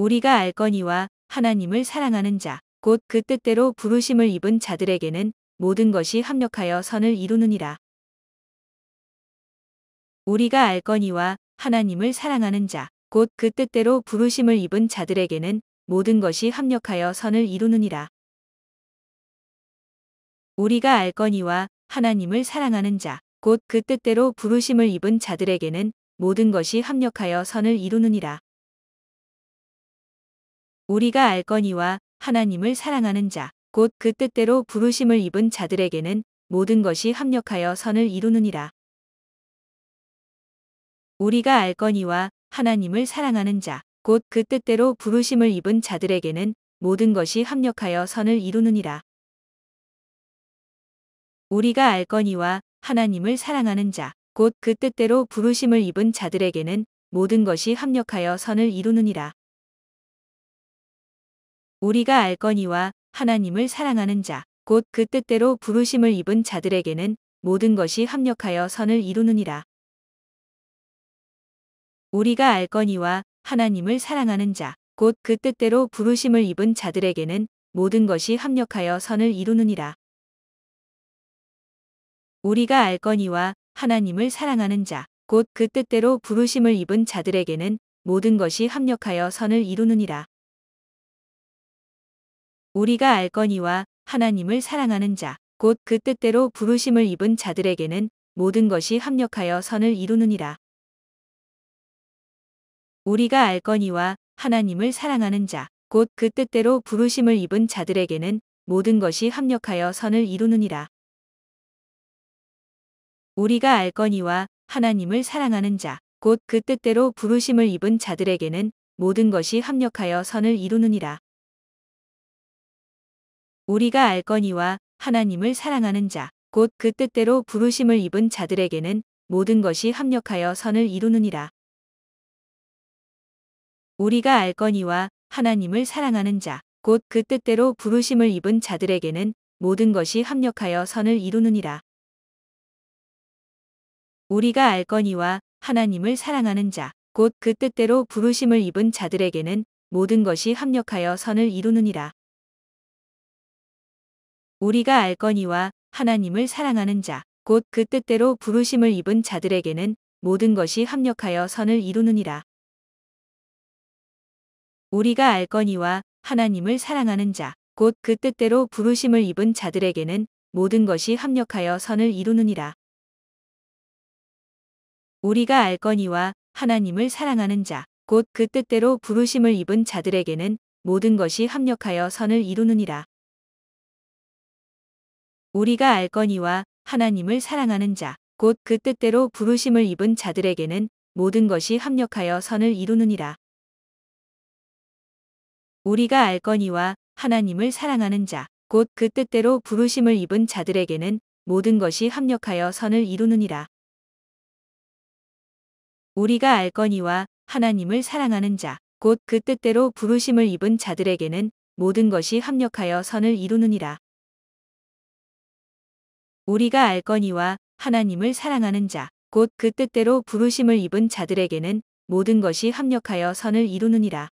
우리가 알거니와 하나님을 사랑하는 자, 곧 그 뜻대로 부르심을 입은 자들에게는 모든 것이 합력하여 선을 이루느니라. 우리가 알거니와 하나님을 사랑하는 자, 곧 그 뜻대로 부르심을 입은 자들에게는 모든 것이 합력하여 선을 이루느니라. 우리가 알거니와 하나님을 사랑하는 자, 곧 그 뜻대로 부르심을 입은 자들에게는 모든 것이 합력하여 선을 이루느니라. 우리가 알거니와 하나님을 사랑하는 자, 곧 그 뜻대로 부르심을 입은 자들에게는 모든 것이 합력하여 선을 이루느니라. 우리가 알거니와 하나님을 사랑하는 자, 곧 그 뜻대로 부르심을 입은 자들에게는 모든 것이 합력하여 선을 이루느니라. 우리가 알거니와 하나님을 사랑하는 자, 곧 그 뜻대로 부르심을 입은 자들에게는 모든 것이 합력하여 선을 이루느니라. 우리가 알거니와 하나님을 사랑하는 자, 곧 그 뜻대로 부르심을 입은 자들에게는 모든 것이 합력하여 선을 이루느니라. 우리가 알거니와 하나님을 사랑하는 자, 곧 그 뜻대로 부르심을 입은 자들에게는 모든 것이 합력하여 선을 이루느니라. 우리가 알거니와 하나님을 사랑하는 자, 곧 그 뜻대로 부르심을 입은 자들에게는 모든 것이 합력하여 선을 이루느니라. 우리가 알거니와 하나님을 사랑하는 자, 곧 그 뜻대로 부르심을 입은 자들에게는 모든 것이 합력하여 선을 이루느니라. 우리가 알거니와 하나님을 사랑하는 자, 곧 그 뜻대로 부르심을 입은 자들에게는 모든 것이 합력하여 선을 이루느니라. 우리가 알거니와 하나님을 사랑하는 자, 곧 그 뜻대로 부르심을 입은 자들에게는 모든 것이 합력하여 선을 이루느니라. 우리가 알거니와 하나님을 사랑하는 자, 곧 그 뜻대로 부르심을 입은 자들에게는 모든 것이 합력하여 선을 이루느니라. 우리가 알거니와 하나님을 사랑하는 자, 곧 그 뜻대로 부르심을 입은 자들에게는 모든 것이 합력하여 선을 이루느니라. 우리가 알거니와 하나님을 사랑하는 자, 곧 그 뜻대로 부르심을 입은 자들에게는 모든 것이 합력하여 선을 이루느니라. 우리가 알거니와 하나님을 사랑하는 자, 곧 그 뜻대로 부르심을 입은 자들에게는 모든 것이 합력하여 선을 이루느니라. 우리가 알거니와 하나님을 사랑하는 자, 곧 그 뜻대로 부르심을 입은 자들에게는 모든 것이 합력하여 선을 이루느니라. 우리가 알거니와 하나님을 사랑하는 자, 곧 그 뜻대로 부르심을 입은 자들에게는 모든 것이 합력하여 선을 이루느니라. 우리가 알거니와 하나님을 사랑하는 자, 곧 그 뜻대로 부르심을 입은 자들에게는 모든 것이 합력하여 선을 이루느니라. 우리가 알거니와 하나님을 사랑하는 자, 곧 그 뜻대로 부르심을 입은 자들에게는 모든 것이 합력하여 선을 이루느니라. 우리가 알거니와 하나님을 사랑하는 자, 곧 그 뜻대로 부르심을 입은 자들에게는 모든 것이 합력하여 선을 이루느니라. 우리가 알거니와 하나님을 사랑하는 자, 곧 그 뜻대로 부르심을 입은 자들에게는 모든 것이 합력하여 선을 이루느니라.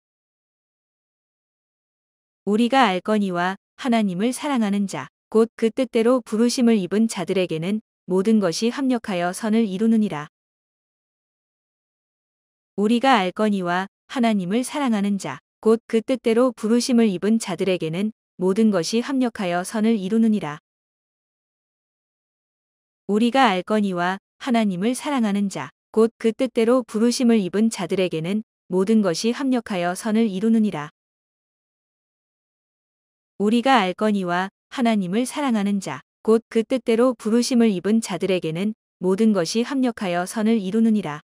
우리가 알거니와 하나님을 사랑하는 자, 곧 그 뜻대로 부르심을 입은 자들에게는 모든 것이 합력하여 선을 이루느니라. 우리가 알거니와 하나님을 사랑하는 자, 곧 그 뜻대로 부르심을 입은 자들에게는 모든 것이 합력하여 선을 이루느니라. 우리가 알거니와 하나님을 사랑하는 자, 곧 그 뜻대로 부르심을 입은 자들에게는 모든 것이 합력하여 선을 이루느니라. 우리가 알거니와 하나님을 사랑하는 자, 곧 그 뜻대로 부르심을 입은 자들에게는 모든 것이 합력하여 선을 이루느니라.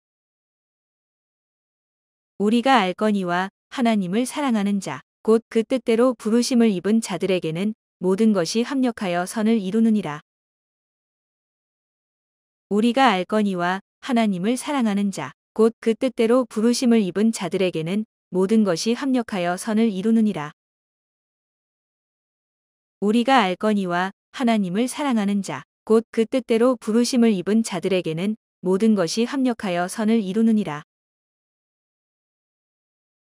우리가 알거니와 하나님을 사랑하는 자, 곧 그 뜻대로 부르심을 입은 자들에게는 모든 것이 합력하여 선을 이루느니라. 우리가 알거니와 하나님을 사랑하는 자, 곧 그 뜻대로 부르심을 입은 자들에게는 모든 것이 합력하여 선을 이루느니라. 우리가 알거니와 하나님을 사랑하는 자, 곧 그 뜻대로 부르심을 입은 자들에게는 모든 것이 합력하여 선을 이루느니라.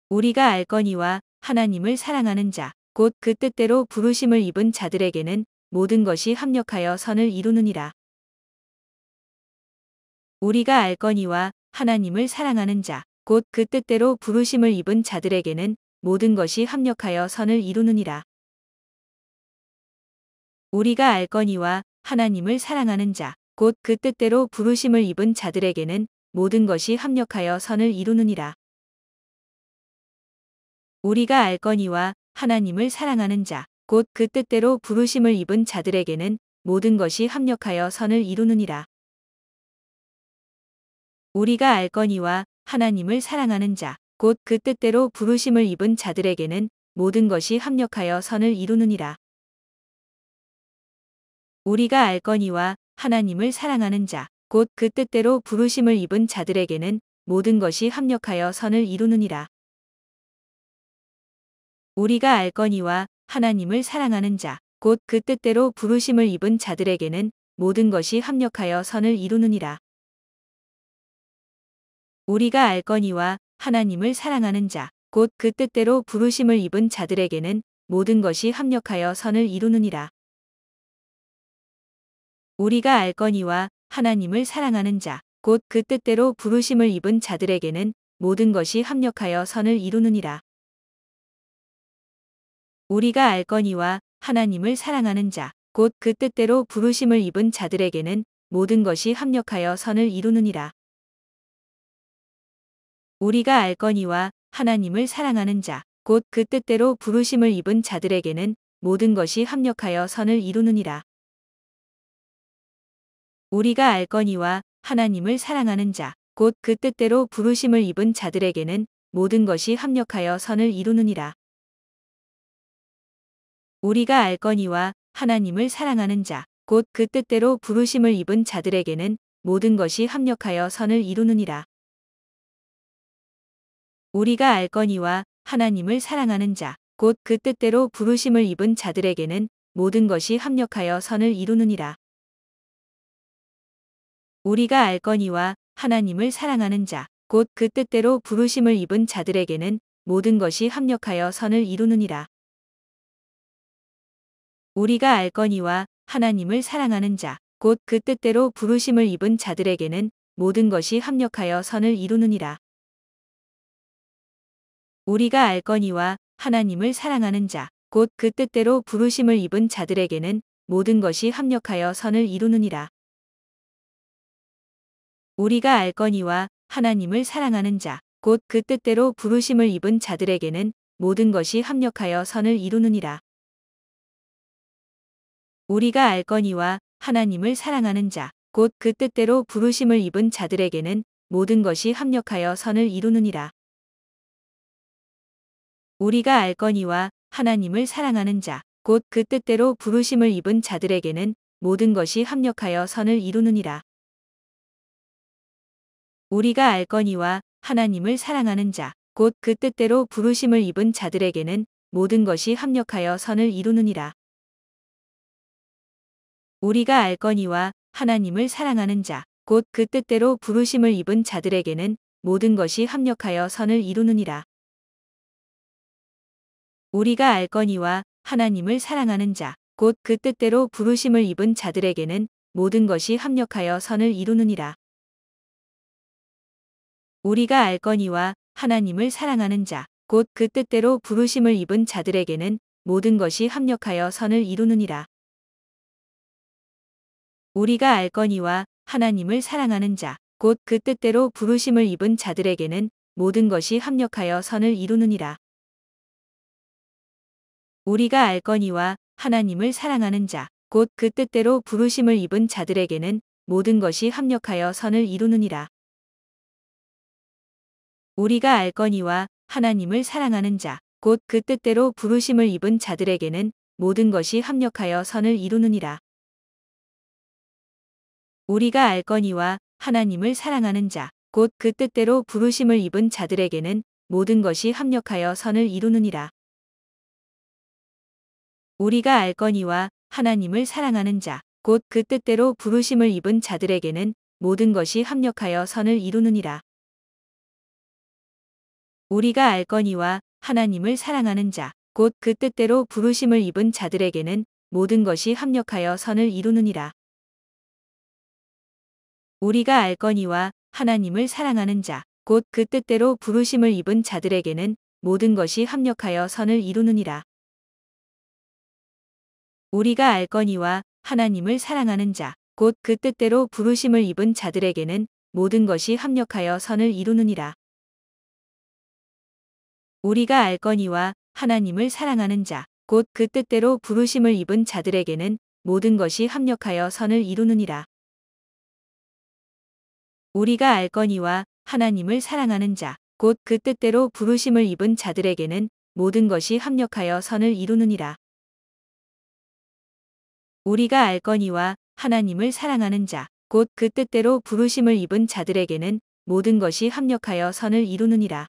우리가 알거니와 하나님을 사랑하는 자, 곧 그 뜻대로 부르심을 입은 자들에게는 모든 것이 합력하여 선을 이루느니라. 우리가 알거니와 하나님을 사랑하는 자, 곧 그 뜻대로 부르심을 입은 자들에게는 모든 것이 합력하여 선을 이루느니라. 우리가 알거니와 하나님을 사랑하는 자, 곧 그 뜻대로 부르심을 입은 자들에게는 모든 것이 합력하여 선을 이루느니라. 우리가 알거니와 하나님을 사랑하는 자, 곧 그 뜻대로 부르심을 입은 자들에게는 모든 것이 합력하여 선을 이루느니라. 우리가 알거니와 하나님을 사랑하는 자, 곧 그 뜻대로 부르심을 입은 자들에게는 모든 것이 합력하여 선을 이루느니라. 우리가 알거니와 하나님을 사랑하는 자, 곧 그 뜻대로 부르심을 입은 자들에게는 모든 것이 합력하여 선을 이루느니라. 우리가 알거니와 하나님을 사랑하는 자, 곧 그 뜻대로 부르심을 입은 자들에게는 모든 것이 합력하여 선을 이루느니라. 우리가 알거니와 하나님을 사랑하는 자, 곧 그 뜻대로 부르심을 입은 자들에게는 모든 것이 합력하여 선을 이루느니라. 우리가 알거니와 하나님을 사랑하는 자, 곧 그 뜻대로 부르심을 입은 자들에게는 모든 것이 합력하여 선을 이루느니라. 우리가 알거니와 하나님을 사랑하는 자, 곧 그 뜻대로 부르심을 입은 자들에게는 모든 것이 합력하여 선을 이루느니라. 우리가 알거니와 하나님을 사랑하는 자, 곧 그 뜻대로 부르심을 입은 자들에게는 모든 것이 합력하여 선을 이루느니라. 우리가 알거니와 하나님을 사랑하는 자, 곧 그 뜻대로 부르심을 입은 자들에게는 모든 것이 합력하여 선을 이루느니라. 우리가 알거니와 하나님을 사랑하는 자, 곧 그 뜻대로 부르심을 입은 자들에게는 모든 것이 합력하여 선을 이루느니라. 우리가 알거니와 하나님을 사랑하는 자, 곧 그 뜻대로 부르심을 입은 자들에게는 모든 것이 합력하여 선을 이루느니라. 우리가 알거니와 하나님을 사랑하는 자, 곧 그 뜻대로 부르심을 입은 자들에게는 모든 것이 합력하여 선을 이루느니라. 우리가 알거니와 하나님을 사랑하는 자, 곧 그 뜻대로 부르심을 입은 자들에게는 모든 것이 합력하여 선을 이루느니라. 우리가 알거니와 하나님을 사랑하는 자, 곧 그 뜻대로 부르심을 입은 자들에게는 모든 것이 합력하여 선을 이루느니라. 우리가 알거니와 하나님을 사랑하는 자, 곧 그 뜻대로 부르심을 입은 자들에게는 모든 것이 합력하여 선을 이루느니라. 우리가 알거니와 하나님을 사랑하는 자, 곧 그 뜻대로 부르심을 입은 자들에게는 모든 것이 합력하여 선을 이루느니라. 우리가 알거니와 하나님을 사랑하는 자, 곧 그 뜻대로 부르심을 입은 자들에게는 모든 것이 합력하여 선을 이루느니라. 우리가 알거니와 하나님을 사랑하는 자, 곧 그 뜻대로 부르심을 입은 자들에게는 모든 것이 합력하여 선을 이루느니라. 우리가 알거니와 하나님을 사랑하는 자, 곧 그 뜻대로 부르심을 입은 자들에게는 모든 것이 합력하여 선을 이루느니라. 우리가 알거니와 하나님을 사랑하는 자, 곧 그 뜻대로 부르심을 입은 자들에게는 모든 것이 합력하여 선을 이루느니라. 우리가 알거니와 하나님을 사랑하는 자, 곧 그 뜻대로 부르심을 입은 자들에게는 모든 것이 합력하여 선을 이루느니라. 우리가 알거니와 하나님을 사랑하는 자, 곧 그 뜻대로 부르심을 입은 자들에게는 모든 것이 합력하여 선을 이루느니라. 우리가 알거니와 하나님을 사랑하는 자, 곧 그 뜻대로 부르심을 입은 자들에게는 모든 것이 합력하여 선을 이루느니라. 우리가 알거니와 하나님을 사랑하는 자, 곧 그 뜻대로 부르심을 입은 자들에게는 모든 것이 합력하여 선을 이루느니라. 우리가 알거니와 하나님을 사랑하는 자, 곧 그 뜻대로 부르심을 입은 자들에게는 모든 것이 합력하여 선을 이루느니라. 우리가 알거니와 하나님을 사랑하는 자, 곧 그 뜻대로 부르심을 입은 자들에게는 모든 것이 합력하여 선을 이루느니라. 우리가 알거니와 하나님을 사랑하는 자, 곧 그 뜻대로 부르심을 입은 자들에게는 모든 것이 합력하여 선을 이루느니라. 우리가 알거니와 하나님을 사랑하는 자, 곧 그 뜻대로 부르심을 입은 자들에게는 모든 것이 합력하여 선을 이루느니라. 우리가 알거니와 하나님을 사랑하는 자, 곧 그 뜻대로 부르심을 입은 자들에게는 모든 것이 합력하여 선을 이루느니라. 우리가 알거니와 하나님을 사랑하는 자, 곧 그 뜻대로 부르심을 입은 자들에게는 모든 것이 합력하여 선을 이루느니라. 우리가 알거니와 하나님을 사랑하는 자, 곧 그 뜻대로 부르심을 입은 자들에게는 모든 것이 합력하여 선을 이루느니라. 우리가 알거니와 하나님을 사랑하는 자, 곧 그 뜻대로 부르심을 입은 자들에게는 모든 것이 합력하여 선을 이루느니라.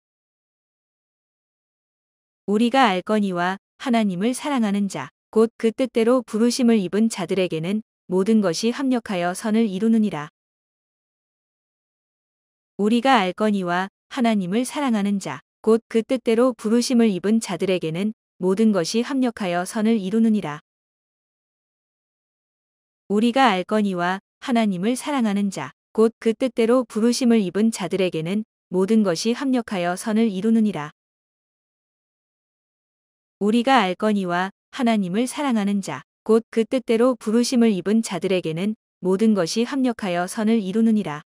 우리가 알거니와 하나님을 사랑하는 자, 곧 그 뜻대로 부르심을 입은 자들에게는 모든 것이 합력하여 선을 이루느니라. 우리가 알거니와 하나님을 사랑하는 자, 곧 그 뜻대로 부르심을 입은 자들에게는 모든 것이 합력하여 선을 이루느니라. 우리가 알거니와 하나님을 사랑하는 자, 곧 그 뜻대로 부르심을 입은 자들에게는 모든 것이 합력하여 선을 이루느니라. 우리가 알거니와 하나님을 사랑하는 자, 곧 그 뜻대로 부르심을 입은 자들에게는 모든 것이 합력하여 선을 이루느니라.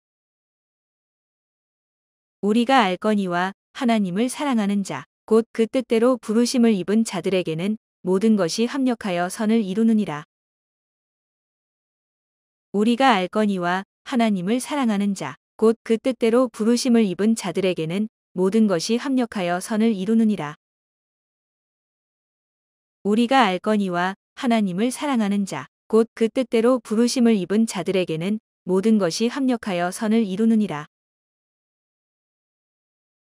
우리가 알거니와 하나님을 사랑하는 자, 곧 그 뜻대로 부르심을 입은 자들에게는 모든 것이 합력하여 선을 이루느니라. 우리가 알거니와 하나님을 사랑하는 자, 곧 그 뜻대로 부르심을 입은 자들에게는 모든 것이 합력하여 선을 이루느니라. 우리가 알거니와 하나님을 사랑하는 자, 곧 그 뜻대로 부르심을 입은 자들에게는 모든 것이 합력하여 선을 이루느니라.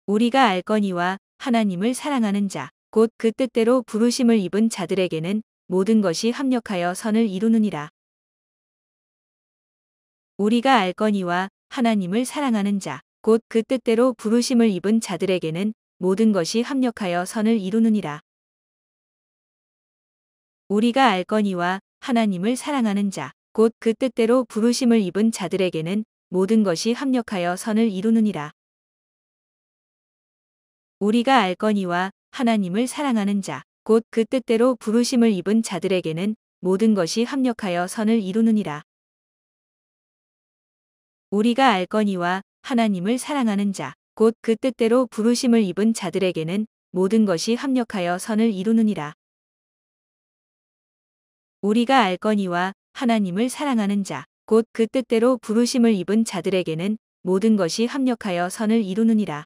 우리가 알거니와 하나님을 사랑하는 자, 곧 그 뜻대로 부르심을 입은 자들에게는 모든 것이 합력하여 선을 이루느니라. 우리가 알거니와 하나님을 사랑하는 자, 곧 그 뜻대로 부르심을 입은 자들에게는 모든 것이 합력하여 선을 이루느니라. 우리가 알거니와 하나님을 사랑하는 자, 곧 그 뜻대로 부르심을 입은 자들에게는 모든 것이 합력하여 선을 이루느니라. 우리가 알거니와 하나님을 사랑하는 자, 곧 그 뜻대로 부르심을 입은 자들에게는 모든 것이 합력하여 선을 이루느니라. 우리가 알거니와 하나님을 사랑하는 자, 곧 그 뜻대로 부르심을 입은 자들에게는 모든 것이 합력하여 선을 이루느니라. 우리가 알거니와 하나님을 사랑하는 자, 곧 그 뜻대로 부르심을 입은 자들에게는 모든 것이 합력하여 선을 이루느니라.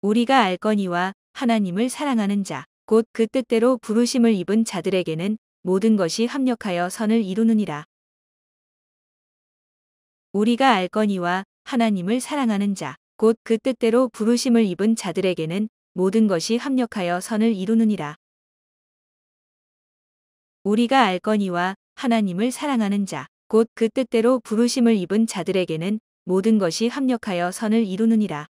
우리가 알거니와 하나님을 사랑하는 자, 곧 그 뜻대로 부르심을 입은 자들에게는 모든 것이 합력하여 선을 이루느니라. 우리가 알거니와 하나님을 사랑하는 자, 곧 그 뜻대로 부르심을 입은 자들에게는 모든 것이 합력하여 선을 이루느니라. 우리가 알거니와 하나님을 사랑하는 자, 곧 그 뜻대로 부르심을 입은 자들에게는 모든 것이 합력하여 선을 이루느니라.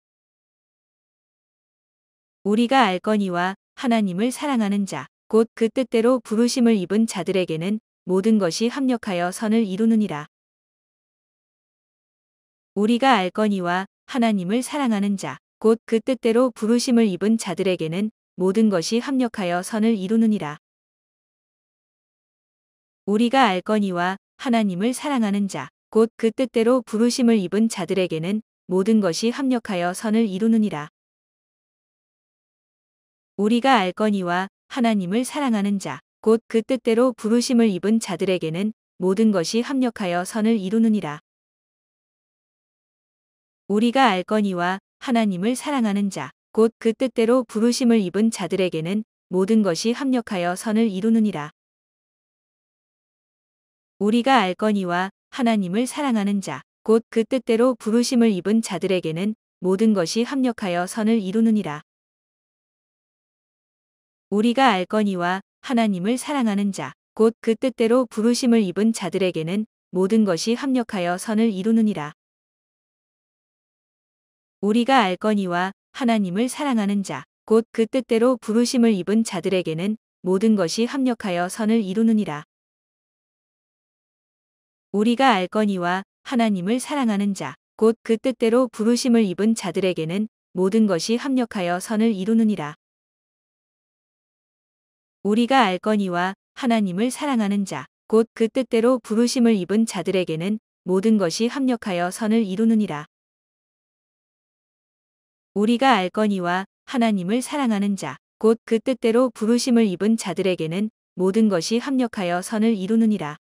우리가 알거니와 하나님을 사랑하는 자, 곧 그 뜻대로 부르심을 입은 자들에게는 모든 것이 합력하여 선을 이루느니라. 우리가 알거니와 하나님을 사랑하는 자, 곧 그 뜻대로 부르심을 입은 자들에게는 모든 것이 합력하여 선을 이루느니라. 우리가 알거니와 하나님을 사랑하는 자, 곧 그 뜻대로 부르심을 입은 자들에게는 모든 것이 합력하여 선을 이루느니라. 우리가 알거니와 하나님을 사랑하는 자, 곧 그 뜻대로 부르심을 입은 자들에게는 모든 것이 합력하여 선을 이루느니라. 우리가 알거니와 하나님을 사랑하는 자, 곧 그 뜻대로 부르심을 입은 자들에게는 모든 것이 합력하여 선을 이루느니라. 우리가 알거니와 하나님을 사랑하는 자, 곧 그 뜻대로 부르심을 입은 자들에게는 모든 것이 합력하여 선을 이루느니라. 우리가 알거니와 하나님을 사랑하는 자, 곧 그 뜻대로 부르심을 입은 자들에게는 모든 것이 합력하여 선을 이루느니라. 우리가 알거니와 하나님을 사랑하는 자, 곧 그 뜻대로 부르심을 입은 자들에게는 모든 것이 합력하여 선을 이루느니라. 우리가 알거니와 하나님을 사랑하는 자, 곧 그 뜻대로 부르심을 입은 자들에게는 모든 것이 합력하여 선을 이루느니라. 우리가 알거니와 하나님을 사랑하는 자, 곧 그 뜻대로 부르심을 입은 자들에게는 모든 것이 합력하여 선을 이루느니라. 우리가 알거니와 하나님을 사랑하는 자, 곧 그 뜻대로 부르심을 입은 자들에게는 모든 것이 합력하여 선을 이루느니라.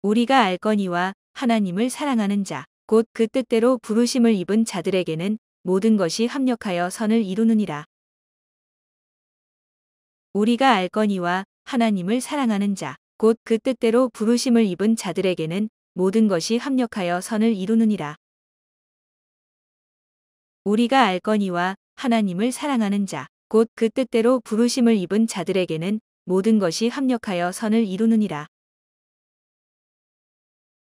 우리가 알거니와 하나님을 사랑하는 자, 곧 그 뜻대로 부르심을 입은 자들에게는 모든 것이 합력하여 선을 이루느니라. 우리가 알거니와 하나님을 사랑하는 자, 곧 그 뜻대로 부르심을 입은 자들에게는 모든 것이 합력하여 선을 이루느니라. 우리가 알거니와 하나님을 사랑하는 자, 곧 그 뜻대로 부르심을 입은 자들에게는 모든 것이 합력하여 선을 이루느니라.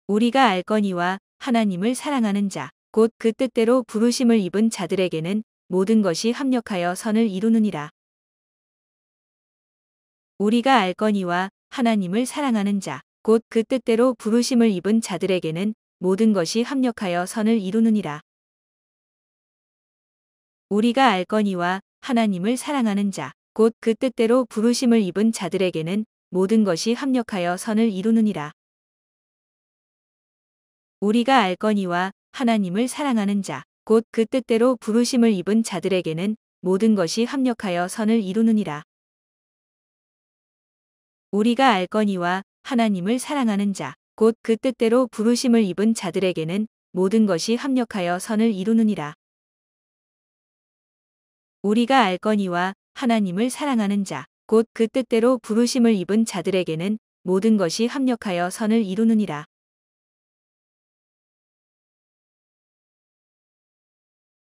우리가 알거니와 하나님을 사랑하는 자, 곧 그 뜻대로 부르심을 입은 자들에게는 모든 것이 합력하여 선을 이루느니라. 우리가 알거니와 하나님을 사랑하는 자, 곧 그 뜻대로 부르심을 입은 자들에게는 모든 것이 합력하여 선을 이루느니라. 우리가 알거니와 하나님을 사랑하는 자, 곧 그 뜻대로 부르심을 입은 자들에게는 모든 것이 합력하여 선을 이루느니라. 우리가 알거니와 하나님을 사랑하는 자, 곧 그 뜻대로 부르심을 입은 자들에게는 모든 것이 합력하여 선을 이루느니라. 우리가 알거니와 하나님을 사랑하는 자, 곧 그 뜻대로 부르심을 입은 자들에게는 모든 것이 합력하여 선을 이루느니라. 우리가 알거니와 하나님을 사랑하는 자, 곧 그 뜻대로 부르심을 입은 자들에게는 모든 것이 합력하여 선을 이루느니라.